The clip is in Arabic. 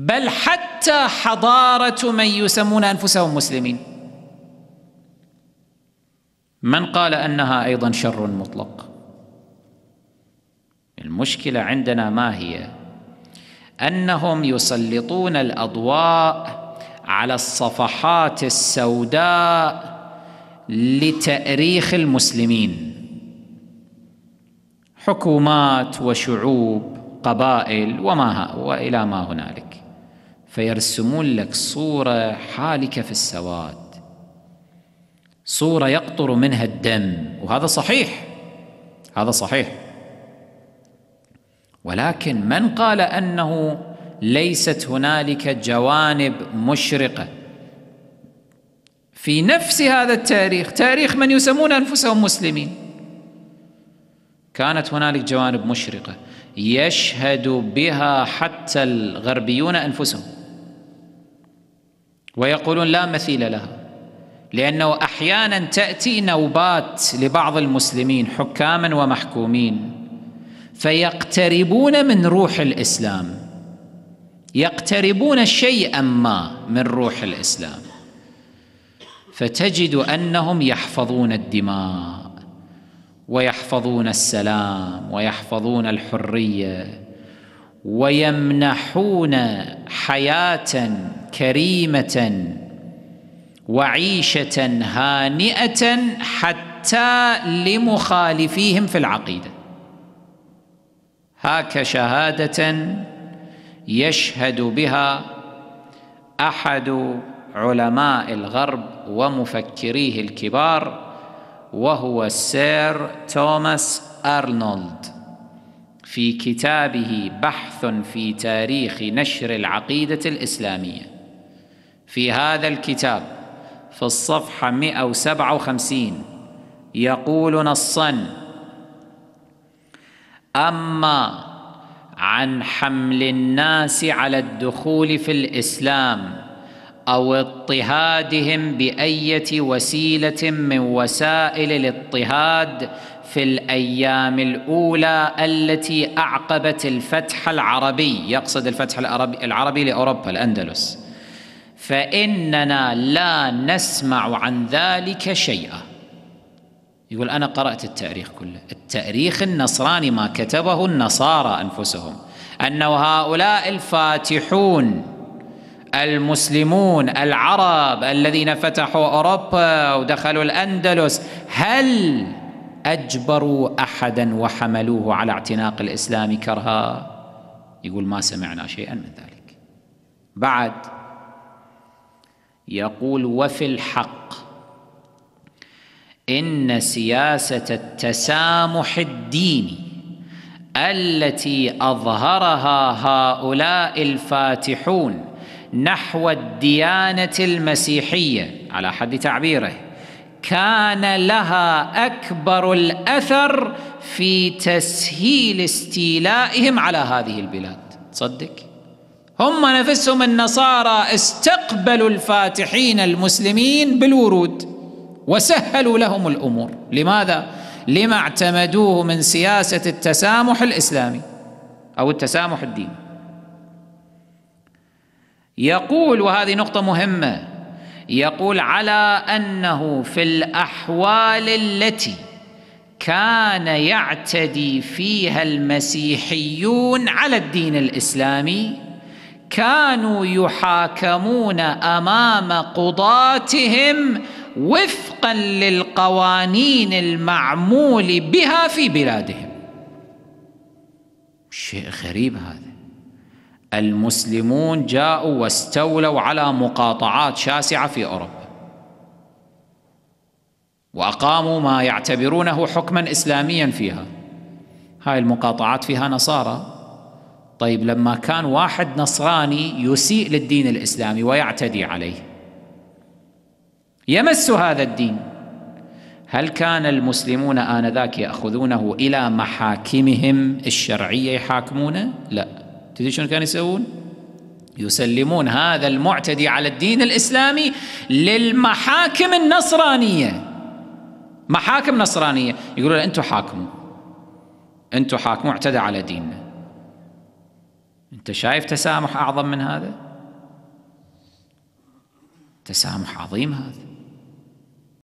بل حتى حضاره من يسمون انفسهم مسلمين من قال انها ايضا شر مطلق المشكله عندنا ما هي انهم يسلطون الاضواء على الصفحات السوداء لتاريخ المسلمين حكومات وشعوب قبائل وما والى ما هنالك فيرسمون لك صورة حالكة في السواد صورة يقطر منها الدم وهذا صحيح هذا صحيح ولكن من قال أنه ليست هنالك جوانب مشرقة في نفس هذا التاريخ تاريخ من يسمون أنفسهم مسلمين كانت هنالك جوانب مشرقة يشهد بها حتى الغربيون أنفسهم ويقولون لا مثيل لها لأنه أحيانا تأتي نوبات لبعض المسلمين حكاما ومحكومين فيقتربون من روح الإسلام يقتربون شيئا ما من روح الإسلام فتجد أنهم يحفظون الدماء ويحفظون السلام ويحفظون الحرية ويمنحون حياة كريمه وعيشه هانئه حتى لمخالفيهم في العقيده هاك شهاده يشهد بها احد علماء الغرب ومفكريه الكبار وهو السير توماس أرنولد في كتابه بحث في تاريخ نشر العقيدة الإسلامية في هذا الكتاب في الصفحة 157 يقول نصا أما عن حمل الناس على الدخول في الإسلام أو اضطهادهم بأية وسيلة من وسائل الاضطهاد في الأيام الأولى التي أعقبت الفتح العربي يقصد الفتح العربي, لأوروبا الأندلس فإننا لا نسمع عن ذلك شيئا يقول أنا قرأت التاريخ كله التاريخ النصراني ما كتبه النصارى أنفسهم أنه هؤلاء الفاتحون المسلمون العرب الذين فتحوا أوروبا ودخلوا الأندلس هل أجبروا أحدا وحملوه على اعتناق الإسلام كرها يقول ما سمعنا شيئا من ذلك بعد يقول وفي الحق إن سياسة التسامح الديني التي أظهرها هؤلاء الفاتحون نحو الديانة المسيحية على حد تعبيره كان لها أكبر الأثر في تسهيل استيلائهم على هذه البلاد تصدق؟ هم نفسهم النصارى استقبلوا الفاتحين المسلمين بالورود وسهلوا لهم الامور لماذا لما اعتمدوه من سياسه التسامح الاسلامي او التسامح الديني يقول وهذه نقطه مهمه يقول على انه في الاحوال التي كان يعتدي فيها المسيحيون على الدين الاسلامي كانوا يحاكمون امام قضاتهم وفقا للقوانين المعمول بها في بلادهم شيء غريب هذا المسلمون جاءوا واستولوا على مقاطعات شاسعه في اوروبا واقاموا ما يعتبرونه حكما اسلاميا فيها هاي المقاطعات فيها نصارى طيب لما كان واحد نصراني يسيء للدين الاسلامي ويعتدي عليه يمس هذا الدين هل كان المسلمون آنذاك يأخذونه إلى محاكمهم الشرعية يحاكمونه؟ لا تدري شنو كانوا يسوون؟ يسلمون هذا المعتدي على الدين الإسلامي للمحاكم النصرانية محاكم نصرانية يقولون أنتم حاكموا أنتم حاكموا اعتدى على ديننا انت شايف تسامح اعظم من هذا تسامح عظيم هذا